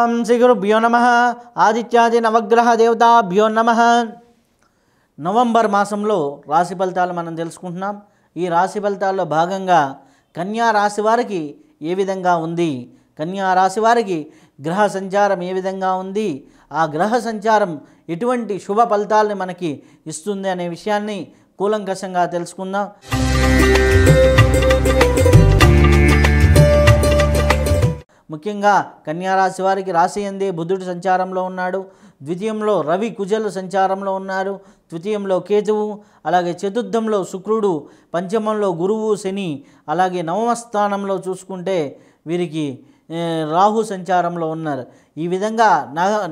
ఓం శ్రీ గురుభ్యో నమ ఆదిత్యాది నవగ్రహ దేవతాభ్యో నమ నవంబర్ మాసంలో రాశి ఫలితాలు మనం తెలుసుకుంటున్నాం ఈ రాశి ఫలితాల్లో భాగంగా కన్యా రాశి వారికి ఏ విధంగా ఉంది కన్యా రాశి వారికి గ్రహ సంచారం ఏ విధంగా ఉంది ఆ గ్రహ సంచారం ఎటువంటి శుభ ఫలితాలని మనకి ఇస్తుంది అనే విషయాన్ని కూలంకషంగా తెలుసుకుందాం ముఖ్యంగా కన్యారాశి వారికి రాశి అందే బుధుడు సంచారంలో ఉన్నాడు ద్వితీయంలో రవి కుజలు సంచారంలో ఉన్నారు తృతీయంలో కేతువు అలాగే చతుర్థంలో శుక్రుడు పంచమంలో గురువు శని అలాగే నవమ స్థానంలో చూసుకుంటే వీరికి రాహు సంచారంలో ఉన్నారు ఈ విధంగా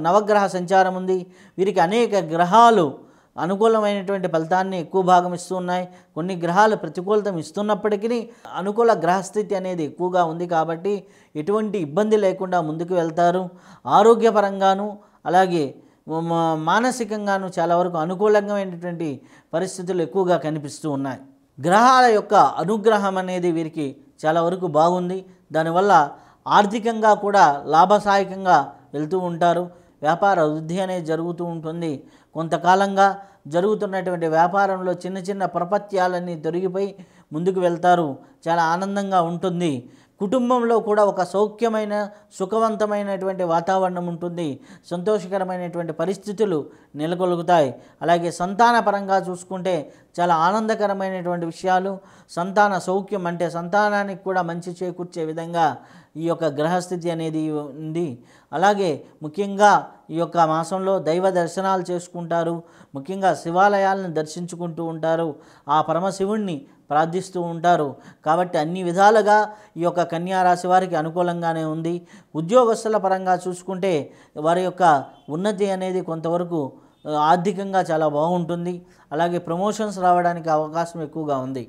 నవగ్రహ సంచారం ఉంది వీరికి అనేక గ్రహాలు అనుకూలమైనటువంటి ఫలితాన్ని ఎక్కువ భాగం ఇస్తూ ఉన్నాయి కొన్ని గ్రహాలు ప్రతికూలతం ఇస్తున్నప్పటికీ అనుకూల గ్రహస్థితి అనేది ఎక్కువగా ఉంది కాబట్టి ఎటువంటి ఇబ్బంది లేకుండా ముందుకు వెళ్తారు ఆరోగ్యపరంగాను అలాగే మానసికంగాను చాలా వరకు అనుకూలంగామైనటువంటి పరిస్థితులు ఎక్కువగా కనిపిస్తూ ఉన్నాయి గ్రహాల యొక్క అనుగ్రహం అనేది వీరికి చాలా వరకు బాగుంది దానివల్ల ఆర్థికంగా కూడా లాభసాయకంగా వెళ్తూ ఉంటారు వ్యాపార వృద్ధి అనేది జరుగుతూ ఉంటుంది కొంతకాలంగా జరుగుతున్నటువంటి వ్యాపారంలో చిన్న చిన్న ప్రపత్యాలన్నీ తొలగిపోయి ముందుకు వెళ్తారు చాలా ఆనందంగా ఉంటుంది కుటుంబంలో కూడా ఒక సౌఖ్యమైన సుఖవంతమైనటువంటి వాతావరణం ఉంటుంది సంతోషకరమైనటువంటి పరిస్థితులు నెలకొలుగుతాయి అలాగే సంతాన పరంగా చూసుకుంటే చాలా ఆనందకరమైనటువంటి విషయాలు సంతాన సౌఖ్యం అంటే సంతానానికి కూడా మంచి చేకూర్చే విధంగా ఈ యొక్క గ్రహస్థితి అనేది ఉంది అలాగే ముఖ్యంగా ఈ యొక్క మాసంలో దైవ దర్శనాలు చేసుకుంటారు ముఖ్యంగా శివాలయాలను దర్శించుకుంటూ ఉంటారు ఆ పరమశివుణ్ణి ప్రార్థిస్తూ ఉంటారు కాబట్టి అన్ని విధాలుగా ఈ యొక్క కన్యారాశి వారికి అనుకూలంగానే ఉంది ఉద్యోగస్తుల పరంగా చూసుకుంటే వారి యొక్క ఉన్నతి అనేది కొంతవరకు ఆర్థికంగా చాలా బాగుంటుంది అలాగే ప్రమోషన్స్ రావడానికి అవకాశం ఎక్కువగా ఉంది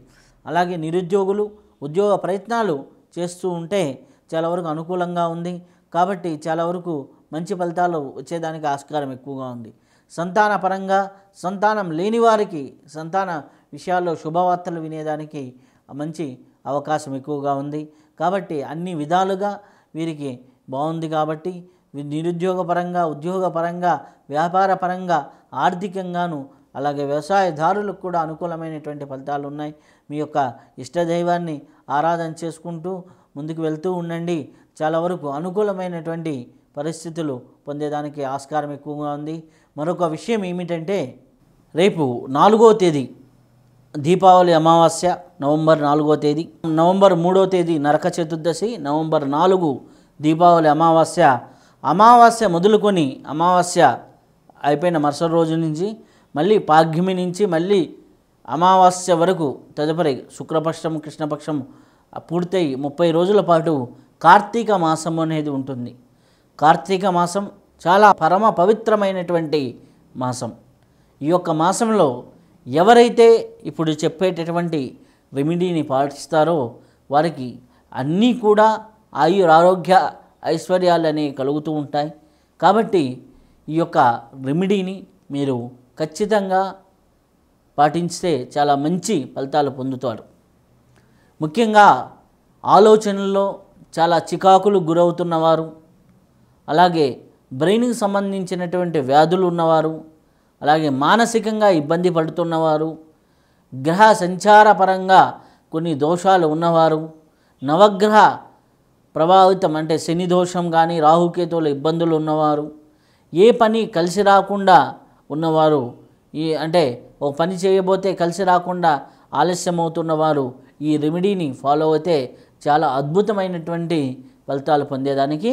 అలాగే నిరుద్యోగులు ఉద్యోగ ప్రయత్నాలు చేస్తూ ఉంటే చాలా వరకు అనుకూలంగా ఉంది కాబట్టి చాలా వరకు మంచి ఫలితాలు వచ్చేదానికి ఆస్కారం ఎక్కువగా ఉంది సంతాన పరంగా సంతానం లేని వారికి సంతాన విషయాల్లో శుభవార్తలు వినేదానికి మంచి అవకాశం ఎక్కువగా ఉంది కాబట్టి అన్ని విధాలుగా వీరికి బాగుంది కాబట్టి నిరుద్యోగపరంగా ఉద్యోగపరంగా వ్యాపారపరంగా ఆర్థికంగాను అలాగే వ్యవసాయదారులకు కూడా అనుకూలమైనటువంటి ఫలితాలు ఉన్నాయి మీ యొక్క ఇష్టదైవాన్ని ఆరాధన చేసుకుంటూ ముందుకు వెళ్తూ ఉండండి చాలా వరకు అనుకూలమైనటువంటి పరిస్థితులు పొందేదానికి ఆస్కారం ఎక్కువగా ఉంది మరొక విషయం ఏమిటంటే రేపు నాలుగో తేదీ దీపావళి అమావాస్య నవంబర్ నాలుగో తేదీ నవంబర్ మూడో తేదీ నరక చతుర్దశి నవంబర్ నాలుగు దీపావళి అమావాస్య అమావాస్య మొదలుకొని అమావాస్య అయిపోయిన మరుసటి రోజు నుంచి మళ్ళీ పాగ్యమి నుంచి మళ్ళీ అమావాస్య వరకు తదుపరి శుక్రపక్షం కృష్ణపక్షం పూర్తయి ముప్పై రోజుల పాటు కార్తీక మాసం అనేది ఉంటుంది కార్తీక మాసం చాలా పరమ పవిత్రమైనటువంటి మాసం ఈ యొక్క మాసంలో ఎవరైతే ఇప్పుడు చెప్పేటటువంటి రెమెడీని పాటిస్తారో వారికి అన్నీ కూడా ఆయురారోగ్య ఐశ్వర్యాలు ఐశ్వర్యాలనే కలుగుతూ ఉంటాయి కాబట్టి ఈ యొక్క రెమెడీని మీరు ఖచ్చితంగా పాటిస్తే చాలా మంచి ఫలితాలు పొందుతారు ముఖ్యంగా ఆలోచనల్లో చాలా చికాకులు గురవుతున్నవారు అలాగే బ్రెయిన్కి సంబంధించినటువంటి వ్యాధులు ఉన్నవారు అలాగే మానసికంగా ఇబ్బంది పడుతున్నవారు గ్రహ సంచార పరంగా కొన్ని దోషాలు ఉన్నవారు నవగ్రహ ప్రభావితం అంటే శని దోషం కానీ రాహుకేతువుల ఇబ్బందులు ఉన్నవారు ఏ పని కలిసి రాకుండా ఉన్నవారు ఈ అంటే ఓ పని చేయబోతే కలిసి రాకుండా ఆలస్యమవుతున్నవారు ఈ రెమెడీని ఫాలో అయితే చాలా అద్భుతమైనటువంటి ఫలితాలు పొందేదానికి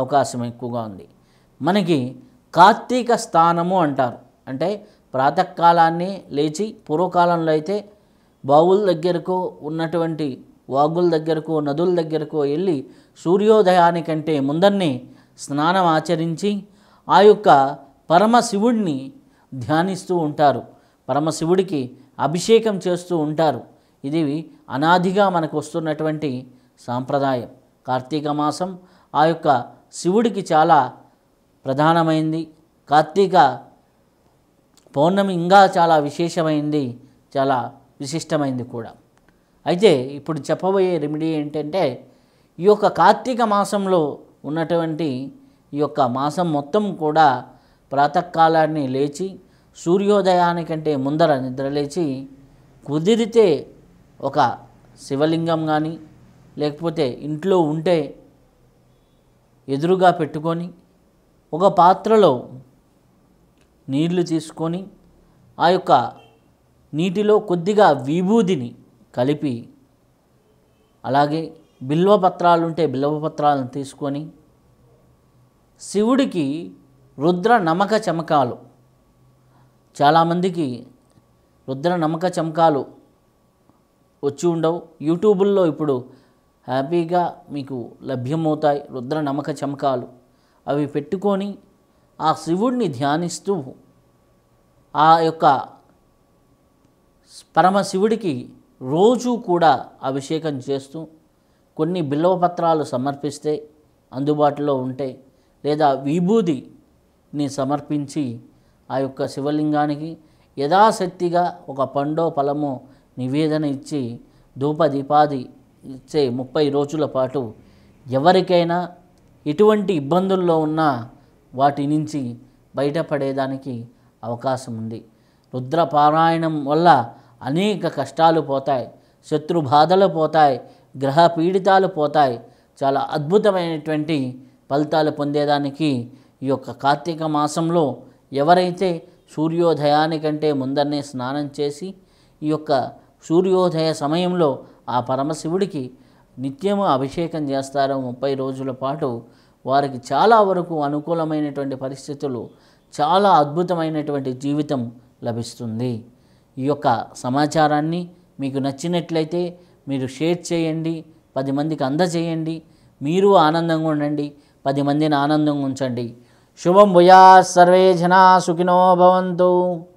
అవకాశం ఎక్కువగా ఉంది మనకి కార్తీక స్థానము అంటారు అంటే ప్రాతకాలాన్ని లేచి పూర్వకాలంలో అయితే బావుల దగ్గరకు ఉన్నటువంటి వాగుల దగ్గరకు నదుల దగ్గరకు వెళ్ళి సూర్యోదయానికంటే ముందన్నే స్నానం ఆచరించి ఆ యొక్క పరమశివుడిని ధ్యానిస్తూ ఉంటారు పరమశివుడికి అభిషేకం చేస్తూ ఉంటారు ఇది అనాదిగా మనకు వస్తున్నటువంటి సాంప్రదాయం కార్తీక మాసం ఆ యొక్క శివుడికి చాలా ప్రధానమైంది కార్తీక పౌర్ణమి ఇంకా చాలా విశేషమైంది చాలా విశిష్టమైంది కూడా అయితే ఇప్పుడు చెప్పబోయే రెమెడీ ఏంటంటే ఈ యొక్క కార్తీక మాసంలో ఉన్నటువంటి ఈ యొక్క మాసం మొత్తం కూడా ప్రాతకాలాన్ని లేచి సూర్యోదయానికంటే ముందర నిద్రలేచి కుదిరితే ఒక శివలింగం కానీ లేకపోతే ఇంట్లో ఉంటే ఎదురుగా పెట్టుకొని ఒక పాత్రలో నీళ్లు తీసుకొని ఆ యొక్క నీటిలో కొద్దిగా విభూదిని కలిపి అలాగే బిల్వపత్రాలు ఉంటే బిల్వపత్రాలను తీసుకొని శివుడికి రుద్ర నమక చమకాలు చాలామందికి రుద్ర నమక చమకాలు వచ్చి ఉండవు యూట్యూబుల్లో ఇప్పుడు హ్యాపీగా మీకు లభ్యమవుతాయి రుద్ర నమక చమకాలు అవి పెట్టుకొని ఆ శివుణ్ణి ధ్యానిస్తూ ఆ యొక్క పరమశివుడికి రోజు కూడా అభిషేకం చేస్తూ కొన్ని బిల్వపత్రాలు సమర్పిస్తే అందుబాటులో ఉంటే లేదా విభూదిని సమర్పించి ఆ యొక్క శివలింగానికి యథాశక్తిగా ఒక పండో ఫలమో నివేదన ఇచ్చి దీపాది ఇచ్చే ముప్పై రోజుల పాటు ఎవరికైనా ఎటువంటి ఇబ్బందుల్లో ఉన్నా వాటి నుంచి బయటపడేదానికి అవకాశం ఉంది రుద్రపారాయణం వల్ల అనేక కష్టాలు పోతాయి శత్రు బాధలు పోతాయి గ్రహ పీడితాలు పోతాయి చాలా అద్భుతమైనటువంటి ఫలితాలు పొందేదానికి ఈ యొక్క కార్తీక మాసంలో ఎవరైతే సూర్యోదయానికంటే ముందరనే స్నానం చేసి ఈ యొక్క సూర్యోదయ సమయంలో ఆ పరమశివుడికి నిత్యము అభిషేకం చేస్తారో ముప్పై రోజుల పాటు వారికి చాలా వరకు అనుకూలమైనటువంటి పరిస్థితులు చాలా అద్భుతమైనటువంటి జీవితం లభిస్తుంది ఈ యొక్క సమాచారాన్ని మీకు నచ్చినట్లయితే మీరు షేర్ చేయండి పది మందికి అందజేయండి మీరు ఆనందంగా ఉండండి పది మందిని ఆనందంగా ఉంచండి శుభం భుయా సర్వే జనా సుఖినో భవంతు